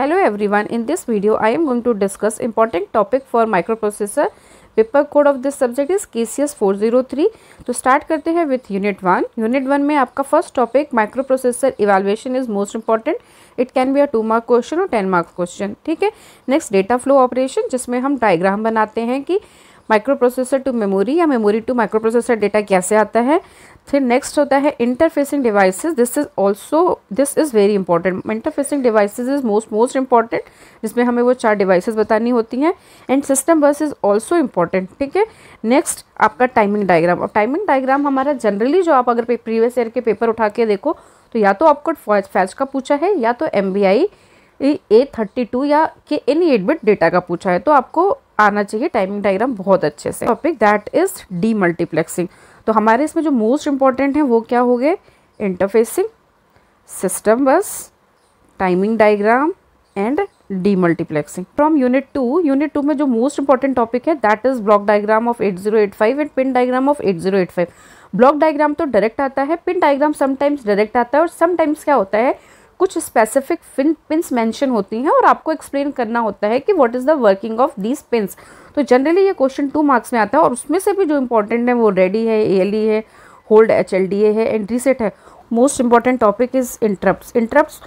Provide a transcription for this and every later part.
hello hello in this video I am going to discuss discuss topic for microprocessor paper code of this subject is K C S four zero three तो start करते हैं with unit one unit one में आपका first topic microprocessor evaluation is most important it can be a two mark question और ten mark question ठीक है next data flow operation जिसमें हम डायग्राम बनाते हैं कि माइक्रोप्रोसेसर टू मेमोरी या मेमोरी टू माइक्रोप्रोसेसर डेटा कैसे आता है फिर नेक्स्ट होता है interfacing devices this is also this is very important interfacing device is most most important जिसमें हमें वो चार डिवाइसेज बतानी होती हैं and system bus is also important ठीक है नेक्स्ट आपका टाइमिंग डायग्राम अब टाइमिंग डायग्राम हमारा जनरली जो आप अगर प्रीवियस ईयर के पेपर उठा के देखो तो या तो आपको फैच का पूछा है या तो M B I A thirty two या के एनी एडमिट डेटा का पूछा है तो आपको आना चाहिए टाइमिंग डायग्राम बहुत अच्छे से topic that is demultiplexing तो हमारे इसमें जो मोस्ट इंपॉर्टेंट है वो क्या हो गए interfacing system bus timing diagram and demultiplexing from unit two unit two में जो मोस्ट इंपॉर्टेंट टॉपिक है that is block diagram of 8085 and pin diagram of eight eight zero five block diagram तो direct आता है pin diagram sometimes direct आता है और sometimes क्या होता है कुछ स्पेसिफिक फिन पिंस मेंशन होती हैं और आपको एक्सप्लेन करना होता है कि what is the working of these pins तो जनरली ये क्वेश्चन टू मार्क्स में आता है और उसमें से भी जो इंपॉर्टेंट है वो रेडी है ए है होल्ड एच है एंट्री सेट है most important topic is interrupt interrupt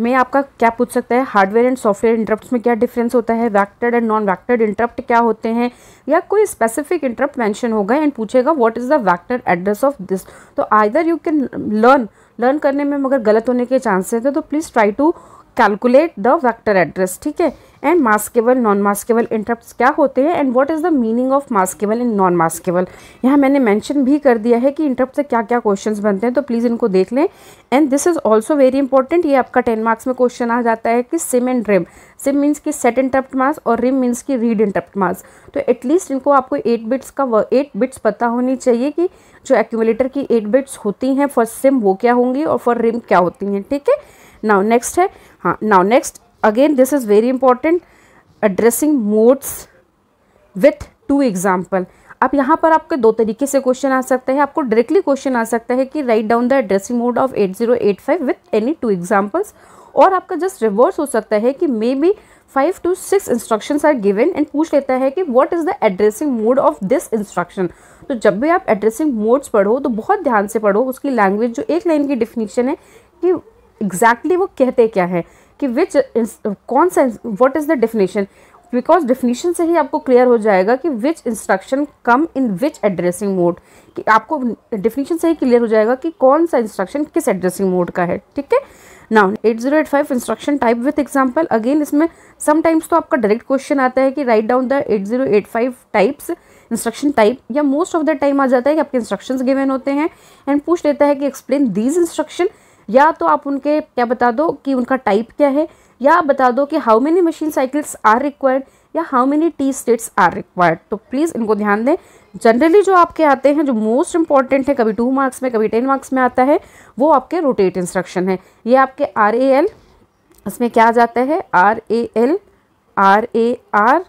में आपका क्या पूछ सकता है हार्डवेयर एंड सॉफ्टवेयर इंटरप्ट में क्या डिफरेंस होता है vectored and non vectored interrupt क्या होते हैं या कोई स्पेसिफिक इंटरप्ट मेंशन होगा एंड पूछेगा what is the vector address of this तो either you can learn learn करने में मगर गलत होने के चांसेस हैं तो please try to calculate the vector address ठीक है and maskable non maskable interrupt क्या होते हैं and what is the meaning of maskable and non maskable यहाँ मैंने मैंशन भी कर दिया है कि इंटरप्ट से क्या क्या क्वेश्चन बनते हैं तो प्लीज़ इनको देख लें and this is also very important ये आपका टेन मार्क्स में क्वेश्चन आ जाता है कि SIM and RIM SIM means की सेट इंटरप्ट मार्स और रिम मीन्स की रीड इंटरप्ट मार्स तो एटलीस्ट इनको आपको एट बिट्स का एट बिट्स पता होनी चाहिए कि जो एक्यूमुलेटर की एट बिट्स होती हैं फॉर सिम वो क्या होंगी और फॉर रिम क्या होती हैं ठीक है नाउ नेक्स्ट है हाँ now next again this is very important addressing modes with two example अब यहाँ पर आपके दो तरीके से क्वेश्चन आ सकते हैं आपको डायरेक्टली क्वेश्चन आ सकता है कि write down the addressing mode of 8085 with any two examples और आपका जस्ट रिवर्स हो सकता है कि maybe five to six instruction are given and पूछ लेता है कि what is the addressing mode of this instruction तो जब भी आप एड्रेसिंग मोड्स पढ़ो तो बहुत ध्यान से पढ़ो उसकी लैंग्वेज जो एक लाइन की डिफिनीशन है कि एग्जैक्टली वो कहते क्या है कि विच कौन सा what is the definition because definition से ही आपको क्लियर हो जाएगा कि which instruction come in which addressing mode कि आपको डेफिनेशन से ही क्लियर हो जाएगा कि कौन सा इंस्ट्रक्शन किस एड्रेसिंग मोड का है ठीक है now eight zero eight five instruction type with example again इसमें समटाइम्स तो आपका डायरेक्ट क्वेश्चन आता है कि write down the eight zero eight five types instruction type या मोस्ट ऑफ द टाइम आ जाता है कि आपके इंस्ट्रक्शन गिवेन होते हैं एंड पूछ लेता है कि एक्सप्लेन दीज इंस्ट्रक्शन या तो आप उनके क्या बता दो कि उनका टाइप क्या है या बता दो कि how many machine cycles are required या how many T states are required तो प्लीज़ इनको ध्यान दें जनरली जो आपके आते हैं जो मोस्ट इंपॉर्टेंट है कभी टू मार्क्स में कभी टेन मार्क्स में आता है वो आपके रोटेट इंस्ट्रक्शन है ये आपके आर ए एल इसमें क्या जाता है R A L R A R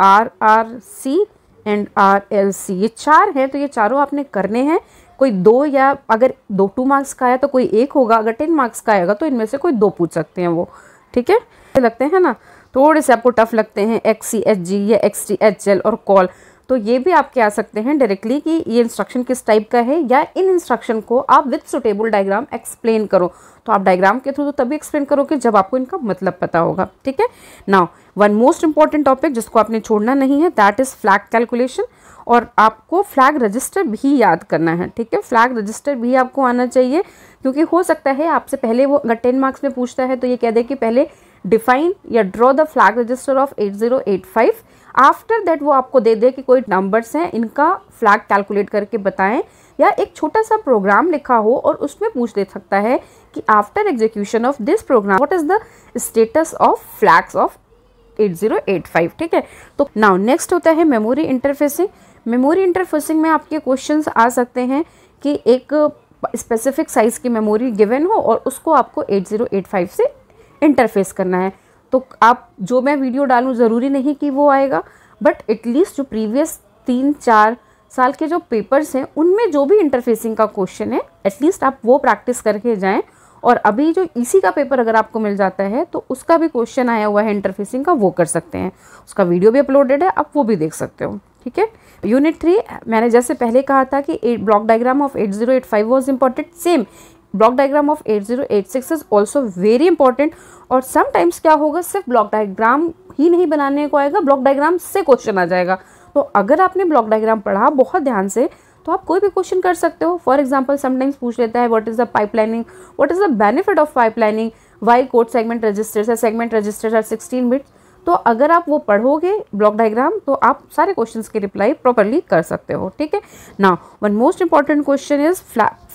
R R C and R L C ये चार हैं तो ये चारों आपने करने हैं कोई दो या अगर दो टू मार्क्स का आया तो कोई एक होगा अगर टेन मार्क्स का आएगा तो इनमें से कोई दो पूछ सकते हैं वो ठीक है लगते हैं ना थोड़े से आपको टफ लगते हैं एक्स सी एच जी या एक्स टी एच एल और कॉल तो ये भी आपके आ सकते हैं डायरेक्टली कि ये इंस्ट्रक्शन किस टाइप का है या इन इंस्ट्रक्शन को आप विथ सुटेबल डायग्राम एक्सप्लेन करो तो आप डायग्राम के थ्रू तो तभी एक्सप्लेन करोगे जब आपको इनका मतलब पता होगा ठीक है now one most important topic जिसको आपने छोड़ना नहीं है दैट इज़ फ्लैग कैलकुलेशन और आपको फ्लैग रजिस्टर भी याद करना है ठीक है फ्लैग रजिस्टर भी आपको आना चाहिए क्योंकि हो सकता है आपसे पहले वो अगर टेन मार्क्स में पूछता है तो ये कह दे कि पहले डिफाइन या draw the flag register of 8085 after that वो आपको दे दे कि कोई नंबर्स हैं इनका फ्लैग कैलकुलेट करके बताएं या एक छोटा सा प्रोग्राम लिखा हो और उसमें पूछ दे सकता है कि after execution of this program what is the status of flags of 8085 ठीक है तो नाउ नेक्स्ट होता है मेमोरी इंटरफेसिंग मेमोरी इंटरफेसिंग में आपके क्वेश्चंस आ सकते हैं कि एक स्पेसिफिक साइज़ की मेमोरी गिवन हो और उसको आपको 8085 से इंटरफेस करना है तो आप जो मैं वीडियो डालूँ ज़रूरी नहीं कि वो आएगा बट एटलीस्ट जो प्रीवियस तीन चार साल के जो पेपर्स हैं उनमें जो भी इंटरफेसिंग का क्वेश्चन है एटलीस्ट आप वो प्रैक्टिस करके जाएँ और अभी जो ईसी का पेपर अगर आपको मिल जाता है तो उसका भी क्वेश्चन आया हुआ है इंटरफेसिंग का वो कर सकते हैं उसका वीडियो भी अपलोडेड है आप वो भी देख सकते हो ठीक है यूनिट थ्री मैंने जैसे पहले कहा था कि block diagram of eight zero eight five was important same block diagram of eight zero eight six is also very important और समटाइम्स क्या होगा सिर्फ ब्लॉक डायग्राम ही नहीं बनाने को आएगा ब्लॉक डायग्राम से क्वेश्चन आ जाएगा तो अगर आपने ब्लॉक डायग्राम पढ़ा बहुत ध्यान से तो आप कोई भी क्वेश्चन कर सकते हो फॉर एग्जाम्पल समटाइम्स पूछ लेता है what is the pipelining what is the benefit of pipelining why code segment registers है segment registers are sixteen bits तो अगर आप वो पढ़ोगे ब्लॉक डायग्राम तो आप सारे क्वेश्चंस की रिप्लाई प्रॉपरली कर सकते हो ठीक है ना one most important question is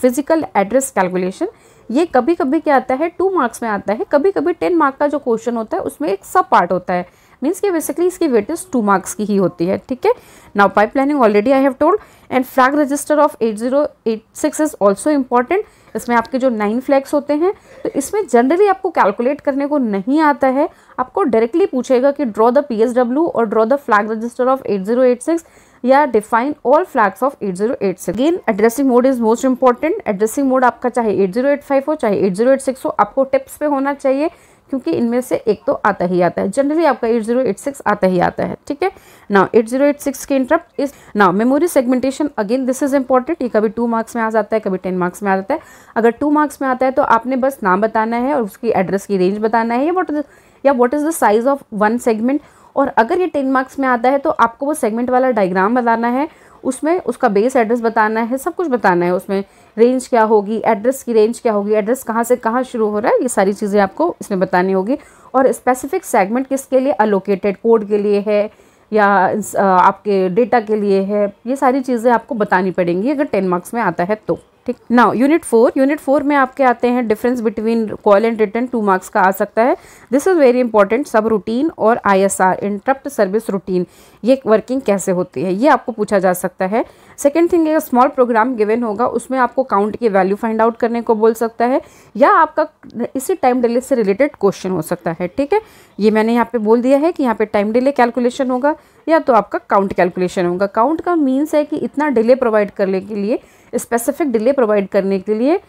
physical address calculation ये कभी कभी क्या आता है टू मार्क्स में आता है कभी कभी टेन मार्क का जो क्वेश्चन होता है उसमें एक सब पार्ट होता है मीन्स कि बेसिकली इसकी वेटेज टू मार्क्स की ही होती है ठीक है now pipe planning already I have told and flag register of 8086 is also important इसमें आपके जो नाइन फ्लैग्स होते हैं तो इसमें जनरली आपको कैलकुलेट करने को नहीं आता है आपको डायरेक्टली पूछेगा कि ड्रॉ द डब्ल्यू और draw the flag register of 8086 या define all flags of 8086 again addressing mode is most important addressing mode आपका चाहे 8085 हो चाहे 8086 हो आपको टिप्स पे होना चाहिए क्योंकि इनमें से एक तो आता ही आता है जनरली आपका 8086 आता ही आता है ठीक है नाउ 8086 के interrupt is now memory segmentation again this is important ये कभी टू मार्क्स में आ जाता है कभी टेन मार्क्स में आ जाता है अगर टू मार्क्स में आता है तो आपने बस नाम बताना है और उसकी एड्रेस की रेंज बताना है या वॉट या what is the size of one segment और अगर ये टेन मार्क्स में आता है तो आपको वो सेगमेंट वाला डायग्राम बताना है उसमें उसका बेस एड्रेस बताना है सब कुछ बताना है उसमें रेंज क्या होगी एड्रेस की रेंज क्या होगी एड्रेस कहाँ से कहाँ शुरू हो रहा है ये सारी चीज़ें आपको इसमें बतानी होगी और स्पेसिफिक सेगमेंट किसके लिए अलोकेटेड कोड के लिए है या आपके डेटा के लिए है ये सारी चीज़ें आपको बतानी पड़ेंगी अगर टेन मार्क्स में आता है तो ठीक now unit four unit four में आपके आते हैं difference between call and return two marks का आ सकता है this is very important subroutine और I S R interrupt service routine ये वर्किंग कैसे होती है ये आपको पूछा जा सकता है सेकेंड थिंग एक स्मॉल प्रोग्राम गिवन होगा उसमें आपको काउंट की वैल्यू फाइंड आउट करने को बोल सकता है या आपका इसी टाइम डिले से रिलेटेड क्वेश्चन हो सकता है ठीक है ये मैंने यहाँ पे बोल दिया है कि यहाँ पे टाइम डिले कैलकुलेशन होगा या तो आपका काउंट कैलकुलेशन होगा काउंट का मीन्स है कि इतना डिले प्रोवाइड करने के लिए स्पेसिफिक डिले प्रोवाइड करने के लिए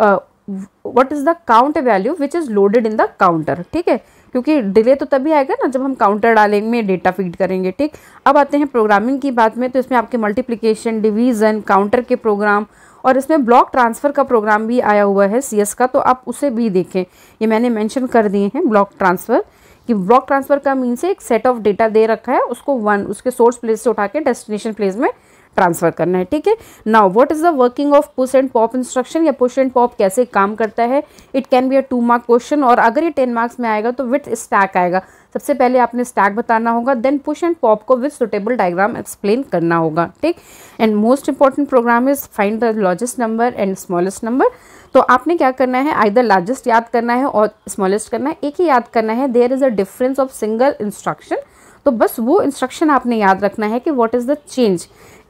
what is the count value which is loaded in the counter ठीक है क्योंकि डिले तो तभी आएगा ना जब हम काउंटर डालेंगे डेटा फीड करेंगे ठीक अब आते हैं प्रोग्रामिंग की बात में तो इसमें आपके मल्टीप्लीकेशन डिवीज़न काउंटर के प्रोग्राम और इसमें ब्लॉक ट्रांसफ़र का प्रोग्राम भी आया हुआ है सी का तो आप उसे भी देखें ये मैंने मैंशन कर दिए हैं ब्लॉक ट्रांसफ़र कि ब्लॉक ट्रांसफ़र का मीन से एक सेट ऑफ डेटा दे रखा है उसको वन उसके सोर्स प्लेस से उठा के डेस्टिनेशन प्लेस में ट्रांसफ़र करना है ठीक है now what is the working of push and pop instruction या पुश एंड पॉप कैसे काम करता है it can be a two mark question और अगर ये टेन मार्क्स में आएगा तो विथ स्टैक आएगा सबसे पहले आपने स्टैक बताना होगा देन पुश एंड पॉप को विथ सुटेबल डायग्राम एक्सप्लेन करना होगा ठीक and most important program is find the largest number and smallest number तो आपने क्या करना है आई द लार्जेस्ट याद करना है और स्मॉलेस्ट करना है एक ही याद करना है there is a difference of single instruction तो बस वो इंस्ट्रक्शन आपने याद रखना है कि what is the change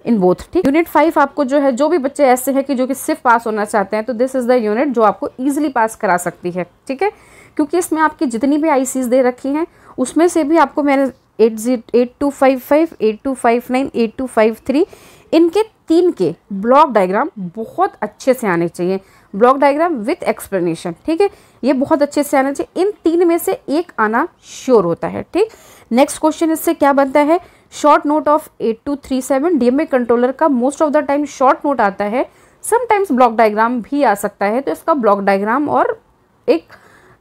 in both ठीक यूनिट फाइव आपको जो है जो भी बच्चे ऐसे हैं कि जो कि सिर्फ पास होना चाहते हैं तो दिस इज द यूनिट जो आपको ईजिली पास करा सकती है ठीक है क्योंकि इसमें आपकी जितनी भी आई दे रखी हैं उसमें से भी आपको मैंने eight G eight two five five eight two five nine eight two five three इनके तीन के ब्लॉक डायग्राम बहुत अच्छे से आने चाहिए ब्लॉक डायग्राम विथ एक्सप्लेनेशन ठीक है ये बहुत अच्छे से आना चाहिए इन तीन में से एक आना श्योर होता है ठीक नेक्स्ट क्वेश्चन इससे क्या बनता है short note of eight two three seven D controller का most of the time short note आता है समटाइम्स ब्लॉक डायग्राम भी आ सकता है तो इसका ब्लॉक डायग्राम और एक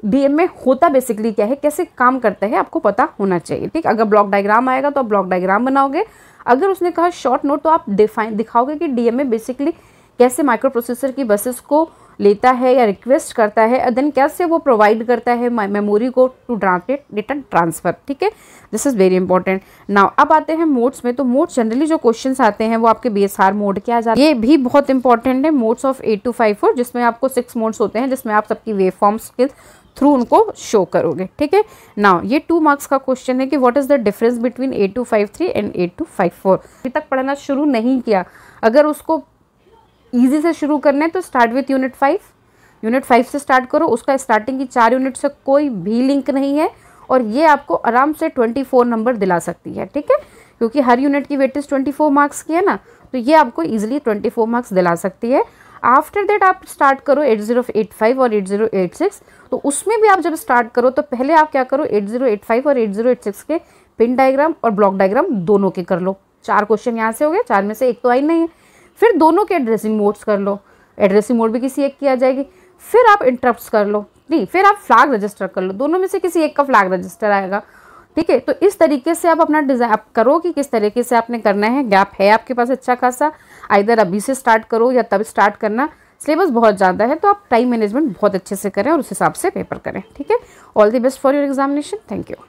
डी ए होता बेसिकली क्या है कैसे काम करता है आपको पता होना चाहिए ठीक अगर ब्लॉक डायग्राम आएगा तो आप ब्लॉक डायग्राम बनाओगे अगर उसने कहा शॉर्ट नोट तो आप डिफाइन दिखाओगे कि डी ए बेसिकली कैसे माइक्रो प्रोसेसर की बसेस को लेता है या रिक्वेस्ट करता है देन कैसे वो प्रोवाइड करता है मेमोरी को टू ड्रांसलेट डेटा ट्रांसफ़र ठीक है this is very important now अब आते हैं मोड्स में तो मोड्स जनरली जो क्वेश्चन आते हैं वो आपके बी एस आर मोड के आ जाते हैं ये भी बहुत इंपॉर्टेंट है modes of eight two five four जिसमें आपको सिक्स मोड्स होते हैं जिसमें आप सबकी वे फॉर्म्स के थ्रू उनको शो करोगे ठीक है नाउ ये टू मार्क्स का क्वेश्चन है कि what is the difference between eight two five three and eight two five four अभी तक पढ़ना शुरू नहीं किया अगर उसको ईजी से शुरू करना है तो start with unit five unit five से स्टार्ट करो उसका स्टार्टिंग की चार यूनिट से कोई भी लिंक नहीं है और ये आपको आराम से ट्वेंटी फोर नंबर दिला सकती है ठीक है क्योंकि हर यूनिट की वेटेज ट्वेंटी फोर मार्क्स की है ना तो ये आपको ईजिली ट्वेंटी फोर मार्क्स दिला सकती है आफ्टर दैट आप स्टार्ट करो एट ज़ीरो एट फाइव और एट ज़ीरो एट सिक्स तो उसमें भी आप जब स्टार्ट करो तो पहले आप क्या करो एट ज़ीरो एट फाइव और एट ज़ीरो एट सिक्स के पिन डायग्राम और ब्लॉक डायग्राम दोनों के कर लो चार क्वेश्चन यहाँ से हो गए चार में से एक तो आई नहीं है फिर दोनों के एड्रेसिंग मोड्स कर लो एड्रेसिंग मोड भी किसी एक किया जाएगी फिर आप इंटरप्ट कर लो नहीं फिर आप फ्लैग रजिस्टर कर लो दोनों में से किसी एक का फ्लैग रजिस्टर आएगा ठीक है तो इस तरीके से आप अपना डिज़ाइन आप करो कि किस तरीके से आपने करना है गैप है आपके पास अच्छा खासा आइधर अभी से स्टार्ट करो या तब स्टार्ट करना सिलेबस बहुत ज़्यादा है तो आप टाइम मैनेजमेंट बहुत अच्छे से करें और उस हिसाब से पेपर करें ठीक है all the best for your examination thank you